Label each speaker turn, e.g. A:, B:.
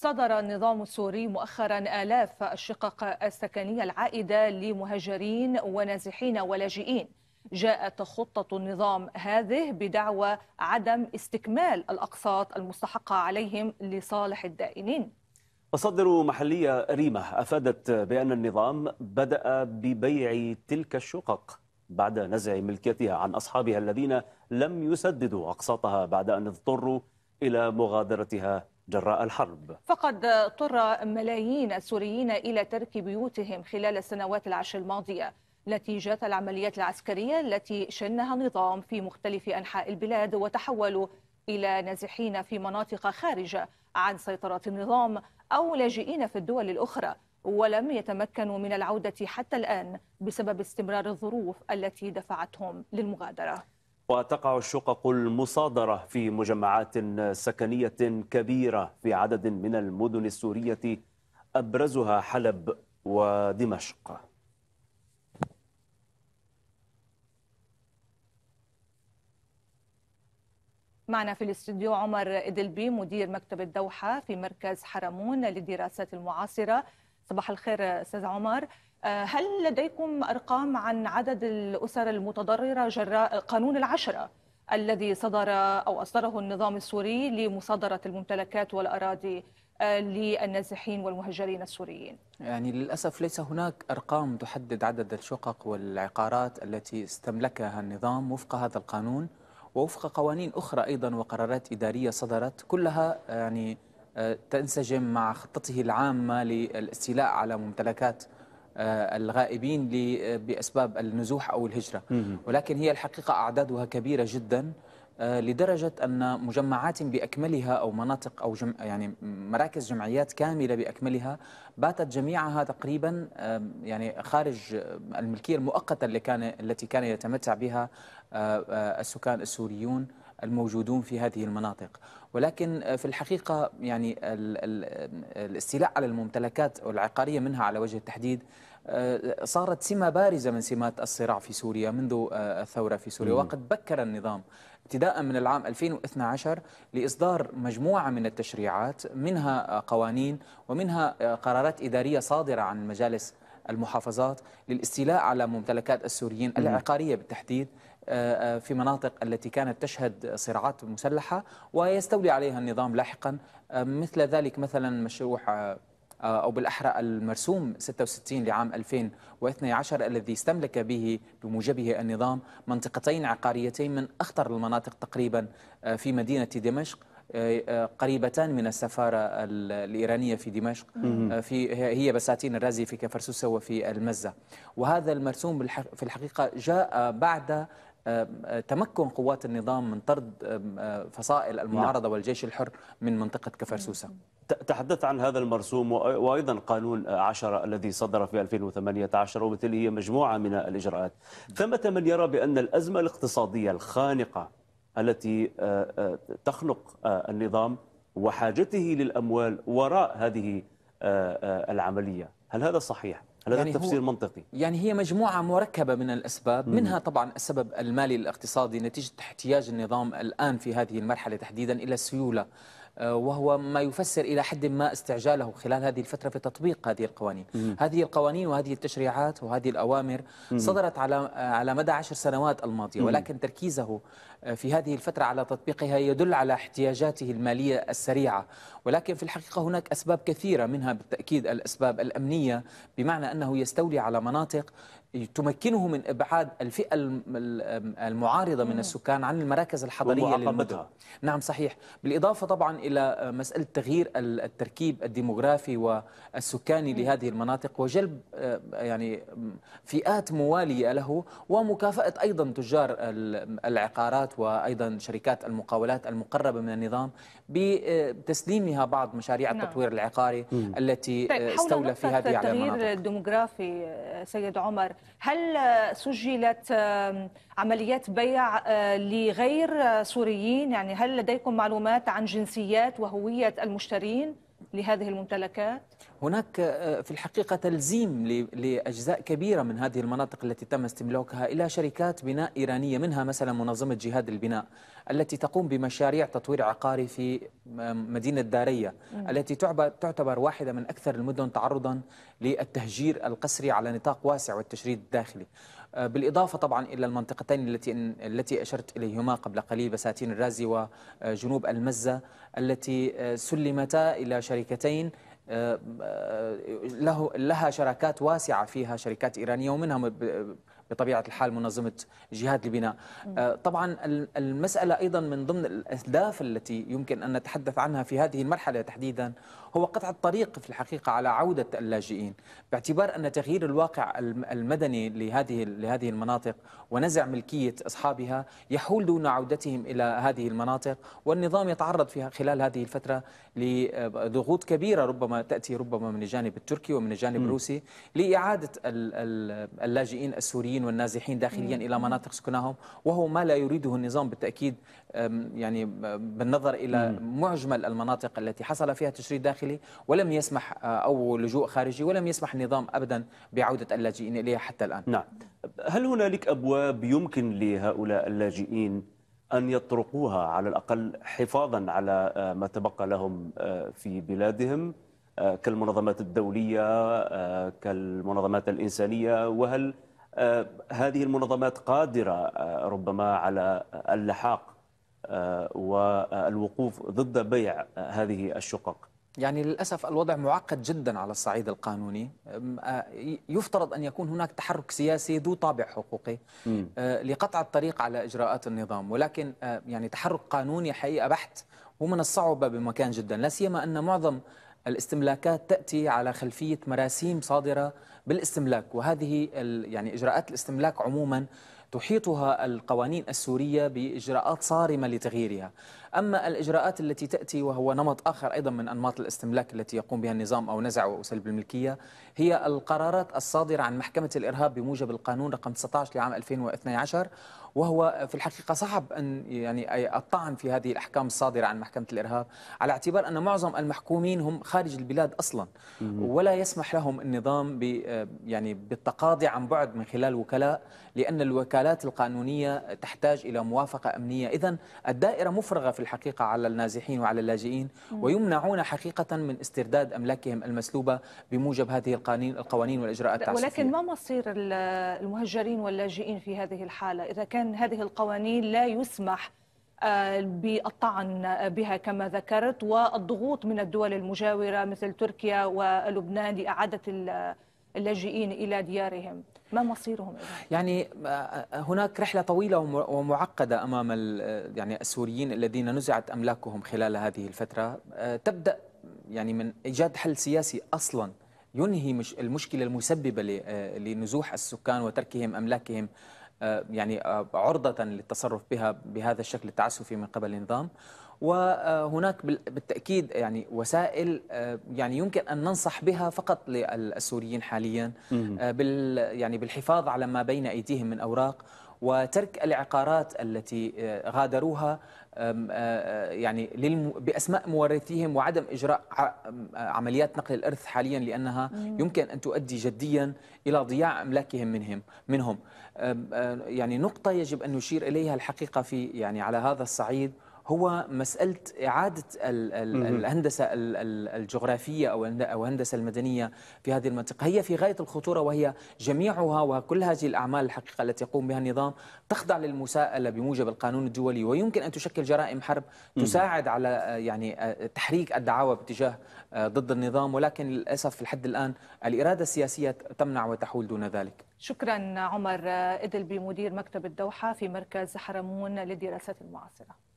A: صدر النظام السوري مؤخرا آلاف الشقق السكنية العائدة لمهاجرين ونازحين ولاجئين جاءت خطة النظام هذه بدعوى عدم استكمال الأقساط المستحقة عليهم لصالح الدائنين
B: مصادر محلية ريمة أفادت بأن النظام بدأ ببيع تلك الشقق بعد نزع ملكيتها عن أصحابها الذين لم يسددوا أقساطها بعد أن اضطروا إلى مغادرتها جراء الحرب
A: فقد اضطر ملايين السوريين إلى ترك بيوتهم خلال السنوات العشر الماضية نتيجة العمليات العسكرية التي شنها النظام في مختلف أنحاء البلاد وتحولوا إلى نازحين في مناطق خارجة عن سيطرة النظام أو لاجئين في الدول الأخرى ولم يتمكنوا من العودة حتى الآن بسبب استمرار الظروف التي دفعتهم للمغادرة
B: وتقع الشقق المصادرة في مجمعات سكنية كبيرة في عدد من المدن السورية أبرزها حلب ودمشق
A: معنا في الاستوديو عمر إدلبي مدير مكتب الدوحة في مركز حرمون للدراسات المعاصرة صباح الخير أستاذ عمر آه، هل لديكم أرقام عن عدد الأسر المتضررة جراء قانون العشرة الذي صدر أو أصدره النظام السوري لمصادرة الممتلكات والأراضي آه، للنازحين والمهجرين السوريين
C: يعني للأسف ليس هناك أرقام تحدد عدد الشقق والعقارات التي استملكها النظام وفق هذا القانون ووفق قوانين أخرى أيضا وقرارات إدارية صدرت كلها يعني آه، تنسجم مع خطته العامة للاستيلاء على ممتلكات آه، الغائبين آه، بأسباب النزوح أو الهجرة ولكن هي الحقيقة أعدادها كبيرة جدا آه، لدرجة أن مجمعات بأكملها أو مناطق أو جم... يعني مراكز جمعيات كاملة بأكملها باتت جميعها تقريبا يعني خارج الملكية المؤقتة اللي كان التي كان يتمتع بها السكان السوريون الموجودون في هذه المناطق ولكن آه، في الحقيقة يعني الاستيلاء على الممتلكات العقارية منها على وجه التحديد آه، صارت سمة بارزة من سمات الصراع في سوريا منذ آه، الثورة في سوريا وقد بكر النظام ابتداء من العام 2012 لإصدار مجموعة من التشريعات منها قوانين ومنها قرارات إدارية صادرة عن مجالس المحافظات للاستيلاء على ممتلكات السوريين العقارية بالتحديد في مناطق التي كانت تشهد صراعات مسلحة ويستولي عليها النظام لاحقا مثل ذلك مثلا مشروع آه، أو بالأحرى المرسوم 66 لعام 2012 الذي استملك به بموجبه النظام منطقتين عقاريتين من أخطر المناطق تقريبا آه، في مدينة دمشق آه، قريبتان من السفارة الإيرانية في دمشق في هي بساتين الرازي في كفرسوسة وفي المزة وهذا المرسوم في الحقيقة جاء بعد تمكن قوات النظام من طرد آه، فصائل المعارضة نعم. والجيش الحر من منطقة كفر سوسة
B: تحدثت عن هذا المرسوم وأيضا قانون 10 الذي صدر في 2018 وبالتالي هي مجموعة من الإجراءات ثمة من يرى بأن الأزمة الاقتصادية الخانقة التي آه، آه، تخنق النظام وحاجته للأموال
C: وراء هذه العملية هل هذا صحيح؟ هل هذا يعني تفسير منطقي؟ يعني هي مجموعة مركبة من الأسباب منها طبعا السبب المالي الاقتصادي نتيجة احتياج النظام الآن في هذه المرحلة تحديدا إلى السيولة آه، وهو ما يفسر إلى حد ما استعجاله خلال هذه الفترة في تطبيق هذه القوانين مم. هذه القوانين وهذه التشريعات وهذه الأوامر مم. صدرت على آه، على مدى عشر سنوات الماضية مم. ولكن تركيزه آه، في هذه الفترة على تطبيقها يدل على احتياجاته المالية السريعة ولكن في الحقيقة هناك أسباب كثيرة منها بالتأكيد الأسباب الأمنية بمعنى أنه يستولي على مناطق تمكنه من إبعاد الفئة المعارضة من السكان عن المراكز الحضرية للمدن نعم صحيح بالإضافة طبعا إلى مسألة تغيير التركيب الديمغرافي والسكاني لهذه المناطق وجلب يعني فئات موالية له ومكافأة أيضا تجار العقارات وأيضا شركات المقاولات المقربة من النظام بتسليمها منها بعض مشاريع نعم. التطوير العقاري مم. التي آه، طيب استولى في هذه المناطق التغيير
A: الديموغرافي آه، سيد عمر هل سجلت عمليات بيع آه، لغير سوريين يعني هل لديكم معلومات عن جنسيات وهوية المشترين لهذه الممتلكات؟
C: هناك آه، في الحقيقة تلزيم لأجزاء كبيرة من هذه المناطق التي تم استملاكها إلى شركات بناء إيرانية منها مثلا منظمة جهاد البناء التي تقوم بمشاريع تطوير عقاري في مدينة دارية التي تعتبر واحدة من أكثر المدن تعرضا للتهجير القسري على نطاق واسع والتشريد الداخلي آه، بالإضافة طبعا إلى المنطقتين التي التي أشرت إليهما قبل قليل بساتين الرازي وجنوب آه، المزة التي آه، سلمتا إلى شركتين له لها شراكات واسعة فيها شركات إيرانية ومنها بطبيعة الحال منظمة جهاد البناء طبعا المسألة أيضا من ضمن الأهداف التي يمكن أن نتحدث عنها في هذه المرحلة تحديدا هو قطع الطريق في الحقيقة على عودة اللاجئين باعتبار أن تغيير الواقع المدني لهذه لهذه المناطق ونزع ملكية أصحابها يحول دون عودتهم إلى هذه المناطق والنظام يتعرض فيها خلال هذه الفترة لضغوط كبيرة ربما تأتي ربما من الجانب التركي ومن الجانب الروسي لإعادة اللاجئين السوريين والنازحين داخليا إلى مناطق سكنهم وهو ما لا يريده النظام بالتأكيد يعني بالنظر إلى معجمل المناطق التي حصل فيها تشريد داخلي داخلي ولم يسمح آه، أو لجوء خارجي ولم يسمح النظام أبدا بعودة اللاجئين إليها حتى الآن
B: نعم هل هنالك أبواب يمكن لهؤلاء اللاجئين أن يطرقوها على الأقل حفاظا على آه، ما تبقى لهم آه، في بلادهم كالمنظمات الدولية كالمنظمات الإنسانية وهل هذه المنظمات قادرة ربما على اللحاق
C: والوقوف ضد بيع هذه الشقق يعني للأسف الوضع معقد جدا على الصعيد القانوني يفترض أن يكون هناك تحرك سياسي ذو طابع حقوقي لقطع الطريق على إجراءات النظام ولكن يعني تحرك قانوني حقيقة بحت ومن الصعوبة بمكان جدا لا سيما أن معظم الاستملاكات تأتي على خلفية مراسيم صادرة بالاستملاك وهذه يعني إجراءات الاستملاك عموما تحيطها القوانين السورية بإجراءات صارمة لتغييرها أما الإجراءات التي تأتي وهو نمط آخر أيضا من أنماط الاستملاك التي يقوم بها النظام أو نزع أو سلب الملكية هي القرارات الصادرة عن محكمة الإرهاب بموجب القانون رقم 19 لعام 2012 وهو في الحقيقه صعب ان يعني الطعن في هذه الاحكام الصادره عن محكمه الارهاب على اعتبار ان معظم المحكومين هم خارج البلاد اصلا ولا يسمح لهم النظام ب يعني بالتقاضي عن بعد من خلال وكلاء لان الوكالات القانونيه تحتاج الى موافقه امنيه اذا الدائره مفرغه في الحقيقه على النازحين وعلى اللاجئين ويمنعون حقيقه من استرداد املاكهم المسلوبه بموجب هذه القوانين القوانين والاجراءات التعسفيه ولكن ما
A: مصير المهجرين واللاجئين في هذه الحاله اذا كان ضمن هذه القوانين لا يسمح آه، بالطعن بها كما ذكرت والضغوط من الدول المجاورة مثل تركيا ولبنان لإعادة اللاجئين إلى ديارهم ما مصيرهم
C: يعني آه، هناك رحلة طويلة ومعقدة أمام يعني السوريين الذين نزعت أملاكهم خلال هذه الفترة آه، تبدأ يعني من إيجاد حل سياسي أصلاً ينهي المشكلة المسببة لنزوح السكان وتركهم أملاكهم آه، يعني آه، عرضة للتصرف بها بهذا الشكل التعسفي من قبل النظام وهناك آه، بالتأكيد يعني وسائل يعني يمكن أن ننصح بها فقط للسوريين حاليا بال يعني بالحفاظ على ما بين أيديهم من أوراق وترك العقارات التي آه، غادروها آه، آه، يعني باسماء مورثيهم وعدم اجراء عمليات نقل الارث حاليا لانها يمكن ان تؤدي جديا الى ضياع املاكهم منهم منهم يعني نقطه يجب ان نشير اليها الحقيقه في يعني على هذا الصعيد هو مسألة إعادة الهندسة الجغرافية أو أو الهندسة المدنية في هذه المنطقة هي في غاية الخطورة وهي جميعها وكل هذه الأعمال الحقيقة التي يقوم بها النظام تخضع للمساءلة بموجب القانون الدولي ويمكن أن تشكل جرائم حرب تساعد على آه، يعني آه، تحريك الدعاوى باتجاه آه، ضد النظام ولكن للأسف لحد الآن الإرادة السياسية تمنع وتحول دون ذلك
A: شكرا عمر إدلبي مدير مكتب الدوحة في مركز حرمون للدراسات المعاصرة